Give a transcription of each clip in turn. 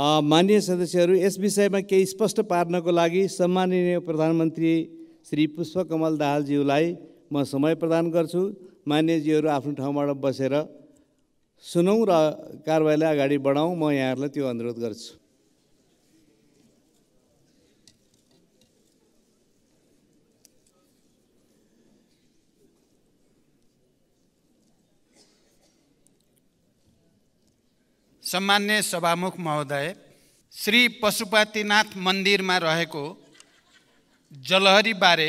मान्य सदस्यहरू यस विषयमा केही स्पष्ट पार्नको लागि सम्माननीय प्रधानमन्त्री श्री पुष्पकमल दाहालज्यूलाई म समय प्रदान गर्छु मान्यजीहरू आफ्नो ठाउँबाट बसेर सुनौँ र कारवाहीलाई अगाडि बढाउँ म यहाँहरूलाई त्यो अनुरोध गर्छु सम्मान्य सभामुख महोदय श्री पशुपतिनाथ मन्दिरमा रहेको जलहरीबारे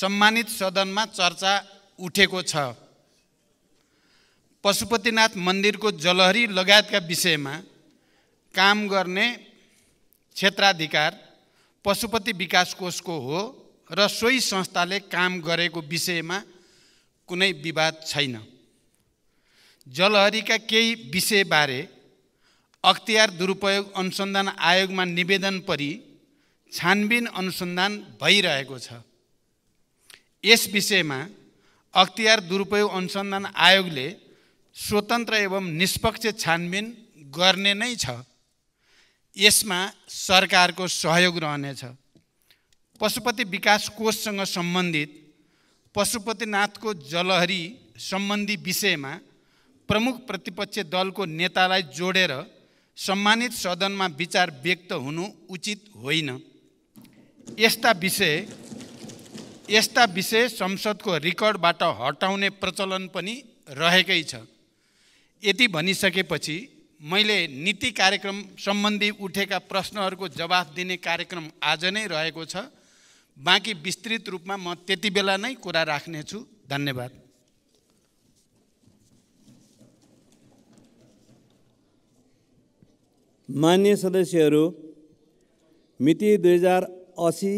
सम्मानित सदनमा चर्चा उठेको छ पशुपतिनाथ मन्दिरको जलहरी लगायतका विषयमा काम गर्ने क्षेत्राधिकार पशुपति विकास कोषको हो र सोही संस्थाले काम गरेको विषयमा कुनै विवाद छैन जलहरीका केही विषयबारे अख्तियार दुरुपयोग अनुसन्धान आयोगमा निवेदन परि छानबिन अनुसन्धान भइरहेको छ यस विषयमा अख्तियार दुरुपयोग अनुसन्धान आयोगले स्वतन्त्र एवं निष्पक्ष छानबिन गर्ने नै छ यसमा सरकारको सहयोग रहनेछ पशुपति विकास कोषसँग सम्बन्धित पशुपतिनाथको जलहरी सम्बन्धी विषयमा प्रमुख प्रतिपक्ष दलको नेतालाई जोडेर सम्मानित सदनमा विचार व्यक्त हुनु उचित होइन यस्ता विषय यस्ता विषय संसदको रेकर्डबाट हटाउने प्रचलन पनि रहेकै छ यति भनिसकेपछि मैले नीति कार्यक्रम सम्बन्धी उठेका प्रश्नहरूको जवाफ दिने कार्यक्रम आज नै रहेको छ बाँकी विस्तृत रूपमा म त्यति बेला नै कुरा राख्नेछु धन्यवाद मान्य सदस्यहरू मिति दुई हजार असी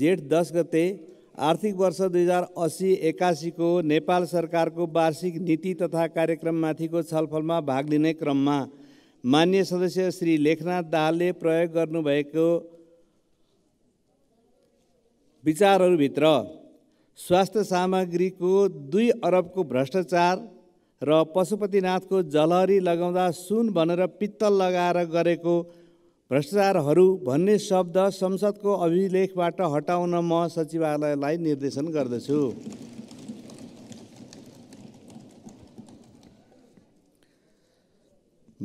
जेठ दस गते आर्थिक वर्ष दुई हजार असी एक्कासीको नेपाल सरकारको वार्षिक नीति तथा कार्यक्रममाथिको छलफलमा भाग लिने क्रममा मान्य सदस्य श्री लेखनाथ दाहालले प्रयोग गर्नुभएको विचारहरूभित्र स्वास्थ्य सामग्रीको दुई अरबको भ्रष्टाचार र पशुपतिनाथको जलहरी लगाउँदा सुन भनेर पित्तल लगाएर गरेको भ्रष्टाचारहरू भन्ने शब्द संसदको अभिलेखबाट हटाउन म सचिवालयलाई निर्देशन गर्दछु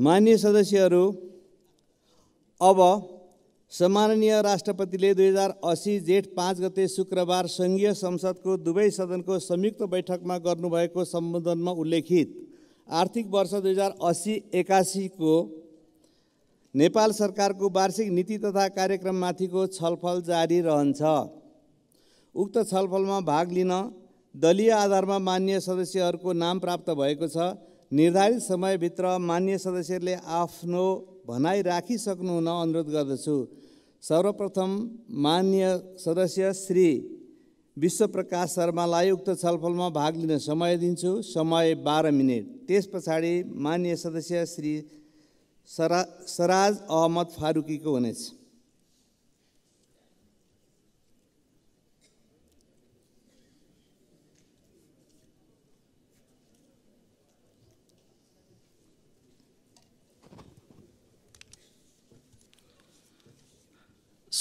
मान्य सदस्यहरू अब सम्माननीय राष्ट्रपतिले दुई हजार असी जेठ पाँच गते शुक्रबार सङ्घीय संसदको दुवै सदनको संयुक्त बैठकमा गर्नुभएको सम्बोधनमा उल्लेखित आर्थिक वर्ष दुई हजार असी एकासीको नेपाल सरकारको वार्षिक नीति तथा कार्यक्रममाथिको छलफल जारी रहन्छ उक्त छलफलमा भाग लिन दलीय आधारमा मान्य सदस्यहरूको नाम प्राप्त भएको छ निर्धारित समयभित्र मान्य सदस्यहरूले आफ्नो भनाइ राखिसक्नुहुन अनुरोध गर्दछु सर्वप्रथम मान्य सदस्य श्री विश्वप्रकाश शर्मालाई उक्त छलफलमा भाग लिन समय दिन्छु समय बाह्र मिनट त्यस पछाडि मान्य सदस्य श्री सरा सराज अहमद फारुकीको हुनेछ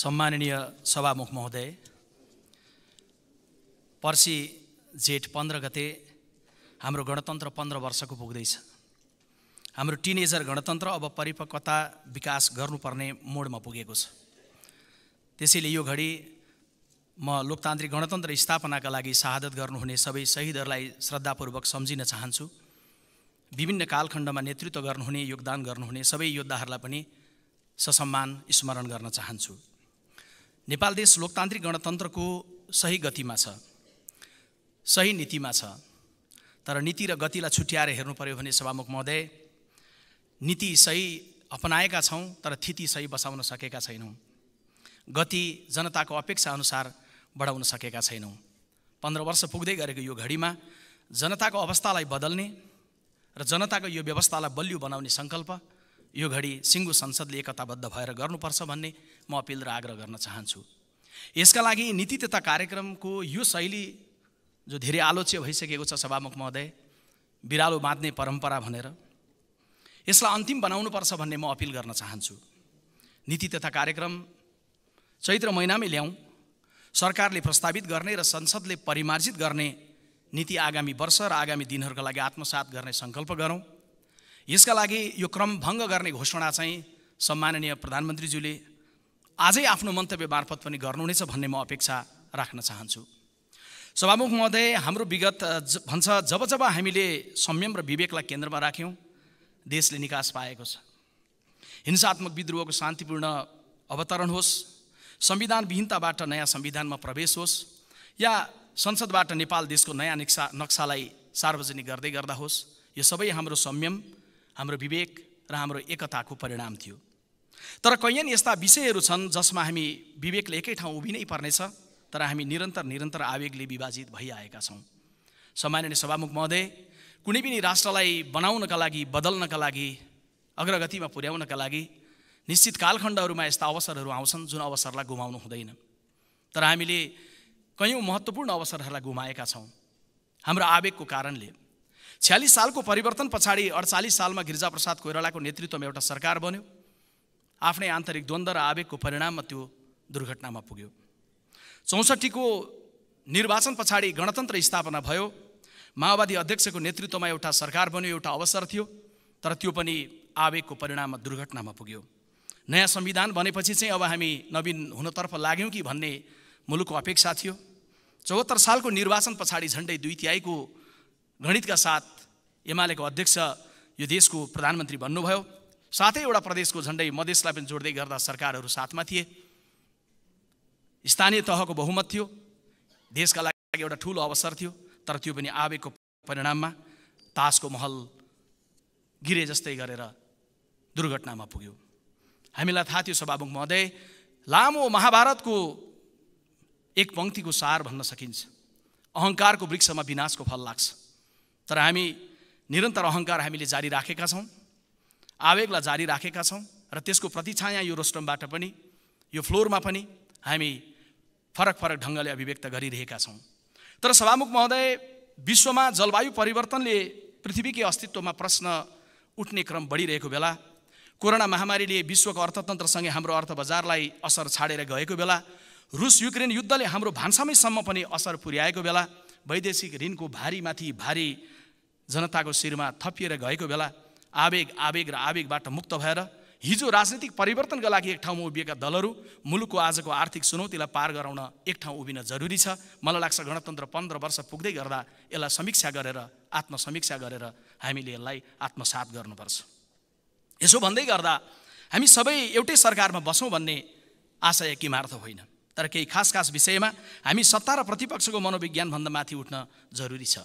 सम्माननीय सभामुख महोदय पर्सि जेठ पन्ध्र गते हाम्रो गणतन्त्र पन्ध्र वर्षको पुग्दैछ हाम्रो टिनेजर गणतन्त्र अब परिपक्वता विकास गर्नुपर्ने मोडमा पुगेको छ त्यसैले यो घडी म लोकतान्त्रिक गणतन्त्र स्थापनाका लागि शहादत गर्नुहुने सबै शहीदहरूलाई श्रद्धापूर्वक सम्झिन चाहन्छु विभिन्न कालखण्डमा नेतृत्व गर्नुहुने योगदान गर्नुहुने सबै योद्धाहरूलाई पनि ससम्मान स्मरण गर्न चाहन्छु नेपाल देश लोकतान्त्रिक गणतन्त्रको सही गतिमा छ सही नीतिमा छ तर नीति र गतिलाई छुट्याएर हेर्नु पऱ्यो भने सभामुख महोदय नीति सही अपनाएका छौँ तर थिति सही बसाउन सकेका छैनौँ गति जनताको अपेक्षा अनुसार बढाउन सकेका छैनौँ पन्ध्र वर्ष पुग्दै गरेको यो घडीमा जनताको अवस्थालाई बदल्ने र जनताको यो व्यवस्थालाई बलियो बनाउने सङ्कल्प यो घडी सिङ्गु संसदले एकताबद्ध भएर गर्नुपर्छ भन्ने म अपिल र आग्रह गर्न चाहन्छु यसका लागि नीति तथा कार्यक्रमको यो शैली जो धेरै आलोच्य भइसकेको छ सभामुख महोदय बिरालो बाँध्ने परम्परा भनेर यसलाई अन्तिम बनाउनुपर्छ भन्ने म अपिल गर्न चाहन्छु नीति तथा कार्यक्रम चैत्र महिनामै ल्याउँ सरकारले प्रस्तावित गर्ने र संसदले परिमार्जित गर्ने नीति आगामी वर्ष र आगामी दिनहरूका लागि आत्मसात गर्ने सङ्कल्प गरौँ यसका लागि यो क्रम भङ्ग गर्ने घोषणा चाहिँ सम्माननीय प्रधानमन्त्रीज्यूले आजै आफ्नो मन्तव्य मार्फत पनि गर्नुहुनेछ भन्ने म अपेक्षा राख्न चाहन्छु सभामुख महोदय हाम्रो विगत भन्छ जब जब हामीले संयम र विवेकलाई केन्द्रमा राख्यौँ देशले निकास पाएको छ हिंसात्मक विद्रोहको शान्तिपूर्ण अवतरण होस् संविधान विहीनताबाट नयाँ संविधानमा प्रवेश होस् या संसदबाट नेपाल देशको नयाँ नक्सा नक्सालाई सार्वजनिक गर्दै गर्दा होस् यो सबै हाम्रो संयम हाम्रो विवेक र हाम्रो एकताको परिणाम थियो तर कैयन यस्ता विषयहरू छन् जसमा हामी विवेकले एकै ठाउँ उभिनै पर्नेछ तर हामी निरन्तर निरन्तर आवेगले विभाजित भइआएका छौँ सामान्य सभामुख महोदय कुनै पनि राष्ट्रलाई बनाउनका लागि बदल्नका लागि अग्रगतिमा पुर्याउनका लागि निश्चित कालखण्डहरूमा यस्ता अवसरहरू आउँछन् जुन अवसरलाई गुमाउनु हुँदैन तर हामीले कयौँ महत्त्वपूर्ण अवसरहरूलाई गुमाएका छौँ हाम्रो आवेगको कारणले छ्यालिस सालको परिवर्तन पछाडि अडचालिस सालमा गिरिजाप्रसाद कोइरालाको नेतृत्वमा एउटा सरकार बन्यो आफ्नै आन्तरिक द्वन्द्व र आवेगको परिणाममा त्यो दुर्घटनामा पुग्यो चौसठीको निर्वाचन पछाडि गणतन्त्र स्थापना भयो माओवादी अध्यक्षको नेतृत्वमा एउटा सरकार बन्यो एउटा अवसर थियो तर त्यो पनि आवेगको परिणाममा दुर्घटनामा पुग्यो नयाँ संविधान बनेपछि चाहिँ अब हामी नवीन हुनतर्फ लाग्यौँ कि भन्ने मुलुकको अपेक्षा थियो चौहत्तर सालको निर्वाचन पछाडि झन्डै दुई तिहाईको गणितका साथ एमालेको अध्यक्ष यो देशको प्रधानमन्त्री भन्नुभयो साथै एउटा प्रदेशको झन्डै मधेसलाई पनि जोड्दै गर्दा सरकारहरू साथमा थिए स्थानीय तहको बहुमत थियो देशका लागि एउटा ठुलो अवसर थियो तर त्यो पनि आवेगको परिणाममा तासको महल गिरे जस्तै गरेर दुर्घटनामा पुग्यो हामीलाई थाहा थियो सभामुख महोदय लामो महाभारतको एक पङ्क्तिको सार भन्न सकिन्छ अहङ्कारको वृक्षमा विनाशको फल लाग्छ तर हामी निरन्तर अहङ्कार हामीले जारी राखेका छौँ आवेगलाई जारी राखेका छौँ र त्यसको प्रतिछाया यो रोस्टमबाट पनि यो फ्लोरमा पनि हामी फरक फरक ढङ्गले अभिव्यक्त गरिरहेका छौँ तर सभामुख महोदय विश्वमा जलवायु परिवर्तनले पृथ्वीकै अस्तित्वमा प्रश्न उठ्ने क्रम बढिरहेको बेला कोरोना महामारीले विश्वको अर्थतन्त्रसँगै हाम्रो अर्थ बजारलाई असर छाडेर गएको बेला रुस युक्रेन युद्धले हाम्रो भान्सामैसम्म पनि असर पुर्याएको बेला वैदेशिक ऋणको भारीमाथि भारी जनताको शिरमा थपिएर गएको बेला आवेग आवेग र आवेगबाट मुक्त भएर हिजो राजनीतिक परिवर्तनका लागि एक ठाउँमा उभिएका दलहरू मुलुकको आजको आर्थिक चुनौतीलाई पार गराउन एक ठाउँ उभिन जरुरी छ मलाई लाग्छ गणतन्त्र पन्ध्र वर्ष पुग्दै गर्दा यसलाई समीक्षा गरेर आत्मसमीक्षा गरेर हामीले यसलाई आत्मसात गर्नुपर्छ यसो भन्दै गर्दा हामी सबै एउटै सरकारमा बसौँ भन्ने आशय किमार्थ होइन तर केही खास खास विषयमा हामी सत्ता र प्रतिपक्षको मनोविज्ञानभन्दा माथि उठ्न जरुरी छ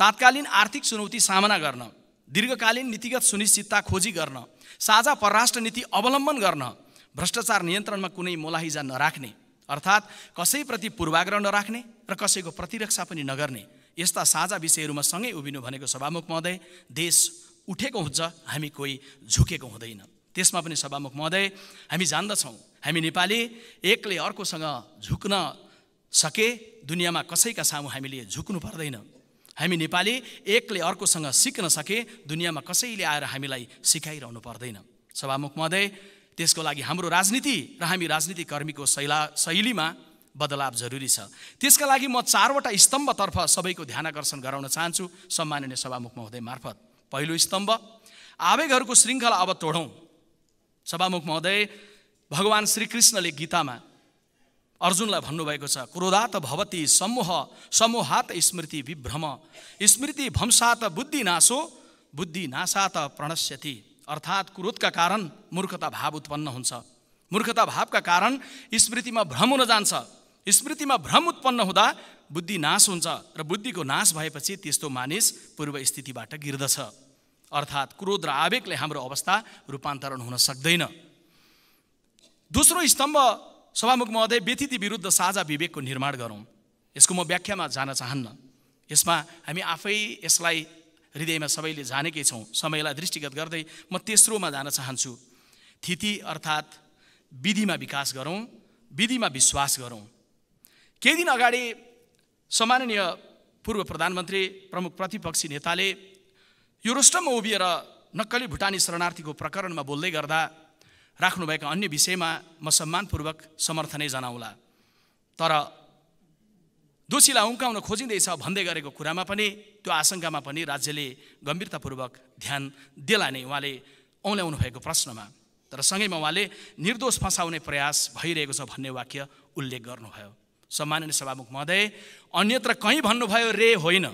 तात्कालीन आर्थिक चुनौती सामना गर्न दीर्घकालीन नीतिगत सुनिश्चितता खोजी गर्न साझा परराष्ट्र नीति अवलम्बन गर्न भ्रष्टाचार नियन्त्रणमा कुनै मोलाहिजा नराख्ने अर्थात् कसैप्रति पूर्वाग्रह नराख्ने र कसैको प्रतिरक्षा पनि नगर्ने यस्ता साझा विषयहरूमा सँगै उभिनु भनेको सभामुख महोदय देश उठेको हुन्छ हामी कोही झुकेको हुँदैन त्यसमा पनि सभामुख महोदय हामी जान्दछौँ हामी नेपाली एकले अर्कोसँग झुक्न सके दुनियाँमा कसैका सामु हामीले झुक्नु पर्दैन हामी नेपाली एकले अर्कोसँग सिक्न सके दुनियाँमा कसैले आएर हामीलाई सिकाइरहनु पर्दैन सभामुख महोदय त्यसको लागि हाम्रो राजनीति र हामी राजनीतिकर्मीको शैला शैलीमा बदलाव जरुरी छ त्यसका लागि म चारवटा स्तम्भतर्फ सबैको ध्यान आकर्षण गराउन चाहन्छु सम्माननीय सभामुख महोदय मार्फत पहिलो स्तम्भ आवेगहरूको श्रृङ्खला अब तोडौँ सभामुख महोदय भगवान् श्रीकृष्णले गीतामा अर्जुनलाई भन्नुभएको छ क्रोधात भवती समूह समूहात स्मृति विभ्रम स्मृति भ्रंसात बुद्धि नाशो बुद्धि नासात प्रणश्यति अर्थात् क्रोधका कारण मूर्खता भाव उत्पन्न हुन्छ मूर्खता भावका कारण स्मृतिमा भ्रम हुन जान्छ स्मृतिमा भ्रम उत्पन्न हुँदा बुद्धि नाश हुन्छ र बुद्धिको नाश भएपछि त्यस्तो मानिस पूर्व स्थितिबाट गिर्दछ अर्थात् क्रोध र आवेगले हाम्रो अवस्था रूपान्तरण हुन सक्दैन दोस्रो स्तम्भ सभामुख महोदय व्यतिथि विरुद्ध साझा विवेकको निर्माण गरौँ यसको म व्याख्यामा जान चाहन्न यसमा हामी आफै यसलाई हृदयमा सबैले जानेकै छौँ समयलाई दृष्टिगत गर्दै म तेस्रोमा जान चाहन्छु थिति अर्थात् विधिमा विकास गरौँ विधिमा विश्वास गरौँ केही दिन अगाडि सम्माननीय पूर्व प्रधानमन्त्री प्रमुख प्रतिपक्षी नेताले यो उभिएर नक्कली भुटानी शरणार्थीको प्रकरणमा बोल्दै गर्दा राख्नुभएका अन्य विषयमा म सम्मानपूर्वक समर्थनै जनाउला तर दोषीलाई उम्काउन खोजिँदैछ भन्दै गरेको कुरामा पनि त्यो आशङ्कामा पनि राज्यले गम्भीरतापूर्वक ध्यान दिएला नै उहाँले औल्याउनु भएको प्रश्नमा तर सँगैमा उहाँले निर्दोष फसाउने प्रयास भइरहेको छ भन्ने वाक्य उल्लेख गर्नुभयो सम्माननीय सभामुख महोदय अन्यत्र कहीँ भन्नुभयो रे होइन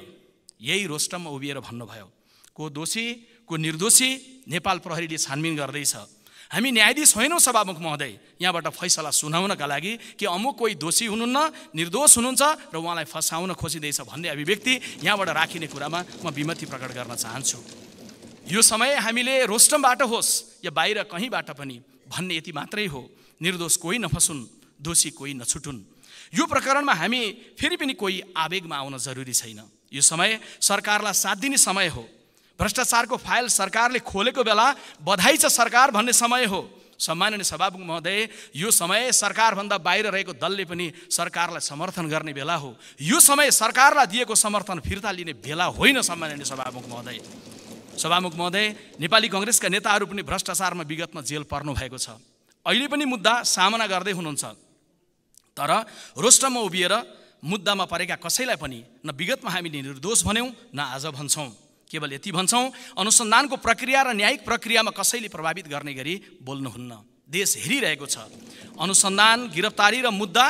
यही रोस्टममा उभिएर भन्नुभयो को दोषी को निर्दोषी नेपाल प्रहरीले छानबिन गर्दैछ हामी न्यायाधीश होइनौँ सभामुख महोदय यहाँबाट फैसला सुनाउनका लागि कि अमुक कोही दोषी हुनुहुन्न निर्दोष हुनुहुन्छ र उहाँलाई फसाउन खोजिँदैछ भन्ने अभिव्यक्ति यहाँबाट राखिने कुरामा म विमति प्रकट गर्न चाहन्छु यो समय हामीले रोस्टमबाट होस् या बाहिर कहीँबाट पनि भन्ने यति मात्रै हो निर्दोष कोही नफसुन् दोषी कोही नछुटुन् यो प्रकरणमा हामी फेरि पनि कोही आवेगमा आउन जरुरी छैन यो समय सरकारलाई साथ दिने समय हो भ्रष्टाचारको फाइल सरकारले खोलेको बेला बधाई छ सरकार भन्ने समय हो सम्माननीय सभामुख महोदय यो समय सरकारभन्दा बाहिर रहेको दलले पनि सरकारलाई समर्थन गर्ने बेला हो यो समय सरकारलाई दिएको समर्थन फिर्ता लिने बेला होइन सम्माननीय सभामुख महोदय सभामुख महोदय नेपाली कङ्ग्रेसका नेताहरू पनि भ्रष्टाचारमा विगतमा जेल पर्नु भएको छ अहिले पनि मुद्दा सामना गर्दै हुनुहुन्छ तर रोष्टमा उभिएर मुद्दामा परेका कसैलाई पनि न विगतमा हामीले निर्दोष भन्यौँ न आज भन्छौँ केवल यति भन्छौँ अनुसन्धानको प्रक्रिया र न्यायिक प्रक्रियामा कसैले प्रभावित गर्ने गरी बोल्नुहुन्न देश हेरिरहेको छ अनुसन्धान गिरफ्तारी र मुद्दा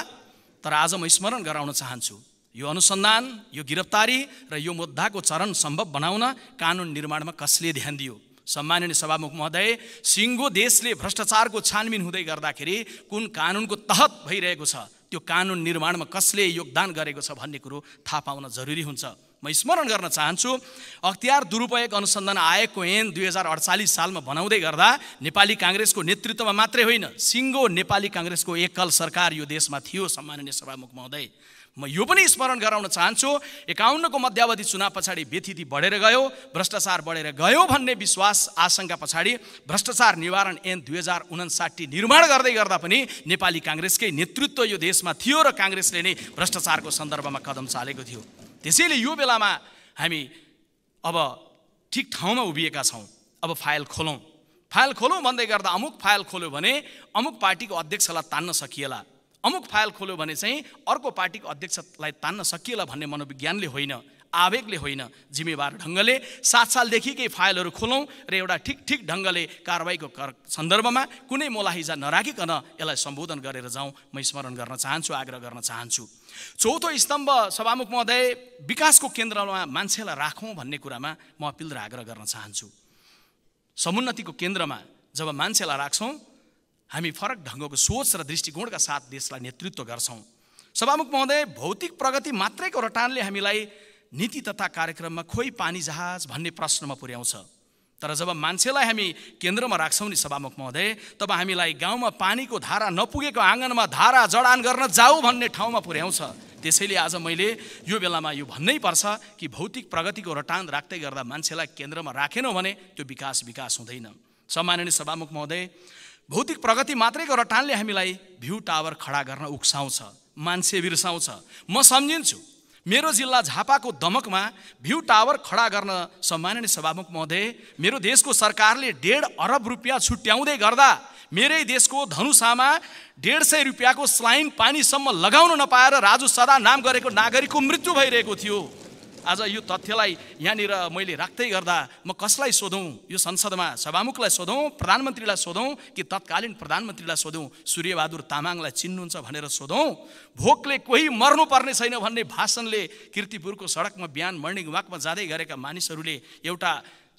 तर आज म स्मरण गराउन चाहन्छु यो अनुसन्धान यो गिरफ्तारी र यो मुद्दाको चरण सम्भव बनाउन कानुन निर्माणमा कसले ध्यान दियो सम्माननीय सभामुख महोदय सिङ्गो देशले भ्रष्टाचारको छानबिन हुँदै गर्दाखेरि कुन कानुनको तहत भइरहेको छ त्यो कानुन निर्माणमा कसले योगदान गरेको छ भन्ने कुरो थाहा पाउन जरुरी हुन्छ म स्मरण गर्न चाहन्छु अख्तियार दुरुपयोग अनुसन्धान आयोगको ऐन दुई हजार अडचालिस सालमा बनाउँदै गर्दा नेपाली काङ्ग्रेसको नेतृत्वमा मात्रै होइन सिङ्गो नेपाली काङ्ग्रेसको एकल सरकार यो देशमा थियो सम्माननीय सभामुख महोदय म यो पनि स्मरण गराउन चाहन्छु एकाउन्नको मध्यावधि चुनाव पछाडि व्यथिति बढेर गयो भ्रष्टाचार बढेर गयो भन्ने विश्वास आशंका पछाडि भ्रष्टाचार निवारण ऐन दुई हजार उनासाठी निर्माण गर्दै गर्दा पनि नेपाली काङ्ग्रेसकै नेतृत्व यो देशमा थियो र काङ्ग्रेसले नै भ्रष्टाचारको सन्दर्भमा कदम चालेको थियो त्यसैले यो बेलामा हामी अब ठिक ठाउँमा उभिएका छौँ अब फाइल खोलौँ फाइल खोलौँ भन्दै गर्दा अमुक फाइल खोल्यो भने अमुक पार्टीको अध्यक्षलाई तान्न सकिएला अमुक फाइल खोल्यो भने चाहिँ अर्को पार्टीको अध्यक्षलाई तान्न सकिएला भन्ने मनोविज्ञानले होइन आवेगले होइन जिम्मेवार ढङ्गले सात सालदेखिकै फाइलहरू खोलौँ र एउटा ठिक ठिक ढङ्गले कारवाहीको कर सन्दर्भमा कुनै मोलाहिजा नराखिकन यसलाई सम्बोधन गरेर जाउँ म स्मरण गर्न चाहन्छु आग्रह गर्न चाहन्छु चौथो स्तम्भ सभामुख महोदय विकासको केन्द्रमा मान्छेलाई राखौँ भन्ने कुरामा म अपिल र आग्रह गर्न चाहन्छु समुन्नतिको केन्द्रमा जब मान्छेलाई राख्छौँ हामी फरक ढङ्गको सोच र दृष्टिकोणका साथ देशलाई नेतृत्व गर्छौँ सभामुख महोदय भौतिक प्रगति मात्रैको रटानले हामीलाई नीति तथा कार्यक्रममा खोइ पानी जहाज भन्ने प्रश्नमा पुर्याउँछ तर जब मान्छेलाई हामी केन्द्रमा राख्छौँ नि सभामुख महोदय तब हामीलाई गाउँमा पानीको धारा नपुगेको आँगनमा धारा जडान गर्न जाऊ भन्ने ठाउँमा पुर्याउँछ त्यसैले आज मैले यो बेलामा यो भन्नै पर्छ कि भौतिक प्रगतिको रटान राख्दै गर्दा मान्छेलाई केन्द्रमा राखेनौँ भने त्यो विकास विकास हुँदैन सम्माननीय सभामुख महोदय भौतिक प्रगति मात्रैको रटानले हामीलाई भ्यू टावर खडा गर्न उक्साउँछ मान्छे बिर्साउँछ म सम्झिन्छु मेरो जिल्ला झापाको दमकमा भ्यू टावर खडा गर्न सम्माननीय सभामुख महोदय मेरो देशको सरकारले डेढ अरब रुपियाँ छुट्याउँदै गर्दा मेरै देशको धनुषामा डेढ सय रुपियाँको स्लाइन पानीसम्म लगाउन नपाएर राजु सदा नाम गरेको नागरिकको मृत्यु भइरहेको थियो आज यो तथ्यलाई यहाँनिर मैले राख्दै गर्दा म कसलाई सोधौँ यो संसदमा सभामुखलाई सोधौँ प्रधानमन्त्रीलाई सोधौँ कि तत्कालीन प्रधानमन्त्रीलाई सोधौँ सूर्यबहादुर तामाङलाई चिन्नुहुन्छ भनेर सोधौँ भोकले कोही मर्नुपर्ने छैन भन्ने भाषणले किर्तिपुरको सडकमा बिहान मर्निङ वाकमा जाँदै गरेका मानिसहरूले एउटा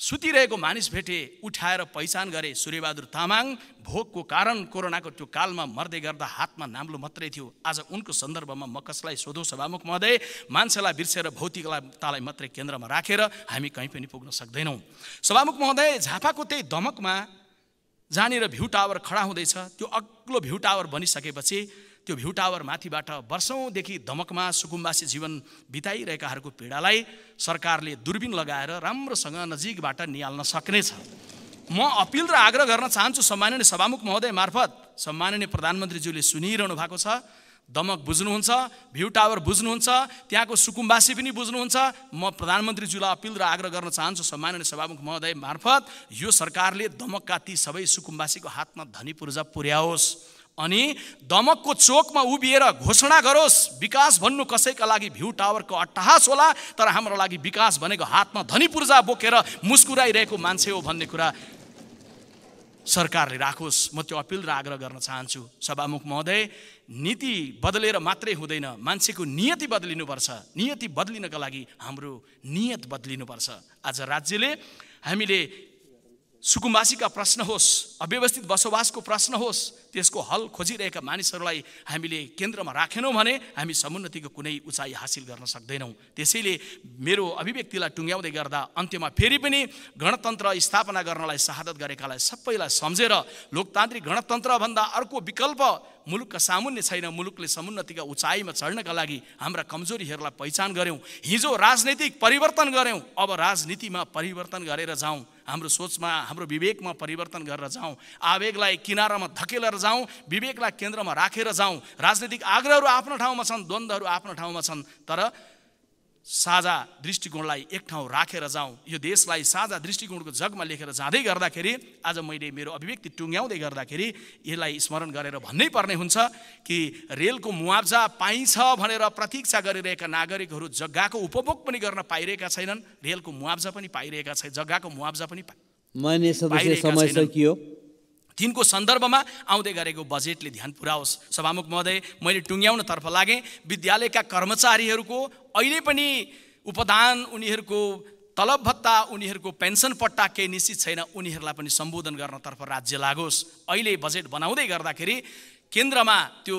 सुतिरहेको मानिस भेटे उठाएर पहिचान गरे सूर्यबहादुर तामाङ भोकको कारण कोरोनाको त्यो कालमा मर्दै गर्दा हातमा नाम्लो मात्रै थियो आज उनको सन्दर्भमा म कसलाई सोधौँ सभामुख महोदय मान्छेलाई बिर्सेर भौतिकतालाई मात्रै केन्द्रमा राखेर हामी कहीँ पनि पुग्न सक्दैनौँ सभामुख महोदय झापाको त्यही दमकमा जहाँनिर भ्यू टावर खडा हुँदैछ त्यो अग्लो भ्यू टावर बनिसकेपछि त्यो भ्यू टावर माथिबाट वर्षौँदेखि धमकमा सुकुम्बासी जीवन बिताइरहेकाहरूको पीडालाई सरकारले दुर्बिन लगाएर राम्रोसँग नजिकबाट निहाल्न सक्नेछ म अपिल र आग्रह गर्न चाहन्छु सम्माननीय सभामुख महोदय मार्फत सम्माननीय प्रधानमन्त्रीज्यूले सुनिरहनु भएको छ दमक बुझ्नुहुन्छ भ्यू टावर बुझ्नुहुन्छ त्यहाँको सुकुम्बासी पनि बुझ्नुहुन्छ म प्रधानमन्त्रीज्यूलाई अपिल र आग्रह गर्न चाहन्छु सम्माननीय सभामुख महोदय मार्फत यो सरकारले दमकका ती सबै सुकुम्बासीको हातमा धनी पूर्जा पुर्याओस् अनि दमकको चोकमा उभिएर घोषणा गरोस् विकास भन्नु कसैका लागि भ्यू टावरको अट्टहास होला तर हाम्रो लागि विकास भनेको हातमा धनी पूर्जा बोकेर मुस्कुराइरहेको मान्छे हो भन्ने कुरा सरकारले राखोस् म त्यो अपिल र आग्रह गर्न चाहन्छु सभामुख महोदय नीति बदलेर मात्रै हुँदैन मान्छेको नियति बदलिनुपर्छ नियति बदलिनका लागि हाम्रो नियत बदलिनुपर्छ आज राज्यले हामीले सुकुम्बासीका प्रश्न होस् अव्यवस्थित बसोबासको प्रश्न होस् त्यसको हल खोजिरहेका मानिसहरूलाई हामीले केन्द्रमा राखेनौँ भने हामी समुन्नतिको कुनै उचाइ हासिल गर्न सक्दैनौँ त्यसैले मेरो अभिव्यक्तिलाई टुङ्ग्याउँदै गर्दा अन्त्यमा फेरि पनि गणतन्त्र स्थापना गर्नलाई शहादत गरेकालाई सबैलाई सम्झेर लोकतान्त्रिक गणतन्त्रभन्दा अर्को विकल्प मुलुकका सामुन्य छैन मुलुकले समुन्नतिका उचाइमा चढ्नका लागि हाम्रा कमजोरीहरूलाई पहिचान गऱ्यौँ हिजो राजनैतिक परिवर्तन गऱ्यौँ अब राजनीतिमा परिवर्तन गरेर जाउँ हाम्रो सोचमा हाम्रो विवेकमा परिवर्तन गरेर जाउँ आवेगलाई किनारामा धकेलेर जाउँ विवेकलाई केन्द्रमा राखेर जाउँ राजनीतिक आग्रहहरू आफ्नो ठाउँमा छन् द्वन्द्वहरू आफ्नो ठाउँमा छन् तर साझा दृष्टिकोणलाई एक ठाउँ राखेर जाउँ यो देशलाई साझा दृष्टिकोणको जगमा लेखेर जाँदै गर्दाखेरि आज मैले मेरो अभिव्यक्ति टुङ्ग्याउँदै गर्दाखेरि यसलाई स्मरण गरेर भन्नै पर्ने हुन्छ कि रेलको मुआब्जा पाइन्छ भनेर प्रतीक्षा गरिरहेका नागरिकहरू जग्गाको उपभोग पनि गर्न पाइरहेका छैनन् रेलको मुआब्जा पनि पाइरहेका छैन जग्गाको मुआब्जा पनि पाइ समय सकियो दिनको सन्दर्भमा आउँदै गरेको बजेटले ध्यान पुऱ्याओस् सभामुख महोदय मैले टुङ्ग्याउनतर्फ लागेँ विद्यालयका कर्मचारीहरूको अहिले पनि उपदान उनीहरूको तलब भत्ता उनीहरूको पेन्सन पट्टा केही निश्चित छैन उनीहरूलाई पनि सम्बोधन गर्नतर्फ राज्य लागोस् अहिले बजेट बनाउँदै गर्दाखेरि केन्द्रमा त्यो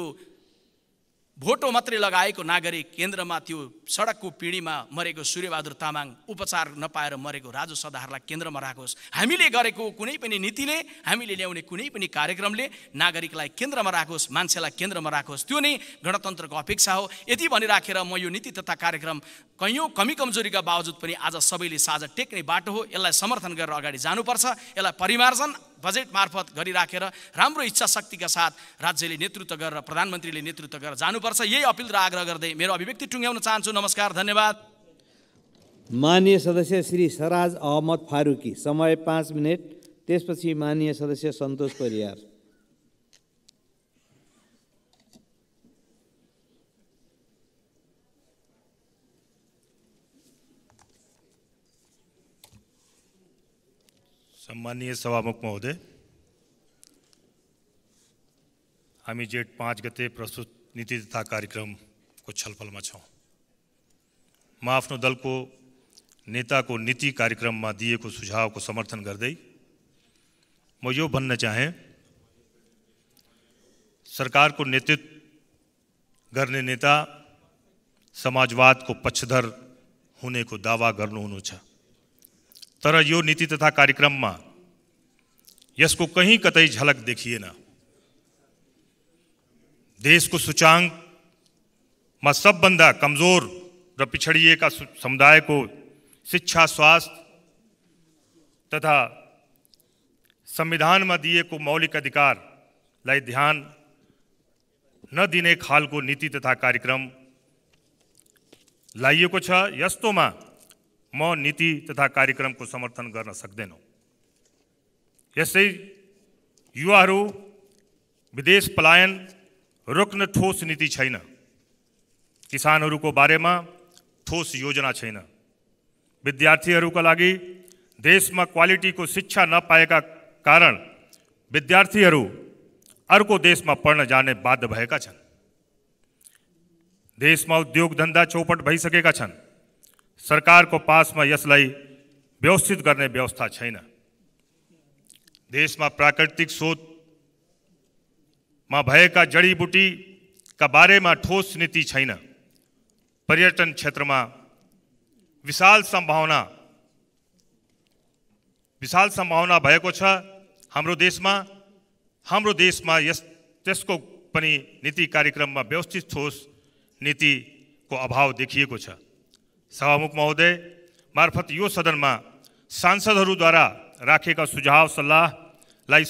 भोटो मात्रै लगाएको नागरिक केन्द्रमा त्यो सडकको पिँढीमा मरेको सूर्यबहादुर तामाङ उपचार नपाएर मरेको राजु सदाहरूलाई केन्द्रमा राखोस् हामीले गरेको कुनै पनि नीतिले हामीले ल्याउने कुनै पनि कार्यक्रमले नागरिकलाई केन्द्रमा राखोस् मान्छेलाई केन्द्रमा राखोस् त्यो नै गणतन्त्रको अपेक्षा हो यति भनिराखेर म यो नीति तथा कार्यक्रम कैयौँ कमी कमजोरीका बावजुद पनि आज सबैले साझा टेक्ने बाटो हो यसलाई समर्थन गरेर अगाडि जानुपर्छ यसलाई परिमार्जन बजेट मार्फत गरिराखेर राम्रो इच्छा शक्तिका साथ राज्यले नेतृत्व गरेर प्रधानमन्त्रीले नेतृत्व गरेर जानुपर्छ यही अपिल र आग्रह गर्दै मेरो अभिव्यक्ति टुङ्ग्याउन चाहन्छु नमस्कार धन्यवाद मान्य सदस्य श्री सराज अहमद फारुकी समय पाँच मिनट त्यसपछि मान्य सदस्य सन्तोष परियार सम्मान्य सभामुख महोदय हमी जेट पांच गते प्रस्तुत नीति तथा कार्यक्रम को छलफल में छौँ दल को नेता को नीति कार्यक्रम में कार्यक्रममा सुझाव को समर्थन करते म यो भन्न सरकार को नेतृत्व करने नेता समाजवाद को पक्षधर होने को दावा गर्नुहुनु तर यो नीति तथा कार्यक्रम में इसको कहीं कतई झलक देखिए देश को सूचांग में सबभन्दा कमजोर र का समुदाय को शिक्षा स्वास्थ्य तथा संविधान में दिएको मौलिक अधिकारलाई ध्यान नदिने को नीति तथा कार्यक्रम लाइक यस्तों में म नीति तथा को समर्थन कर सकतेन इस युवा विदेश पलायन रोक्न ठोस नीति को बारे में ठोस योजना छन लगी देश में क्वालिटी को शिक्षा नपाएका कारण अर्क अर्को में पढ़ना जाने बाध्य देश में उद्योग धंदा चौपट भइसकेका सरकारको पासमा यसलाई व्यवस्थित गर्ने व्यवस्था छैन देशमा प्राकृतिक स्रोतमा भएका जडीबुटीका बारेमा ठोस नीति छैन पर्यटन क्षेत्रमा विशाल सम्भावना विशाल सम्भावना भएको छ हाम्रो देशमा हाम्रो देशमा यस त्यसको पनि नीति कार्यक्रममा व्यवस्थित ठोस नीतिको अभाव देखिएको छ सभामुख महोदय मार्फत यो सदनमा सांसदहरूद्वारा राखेका सुझाव सल्लाहलाई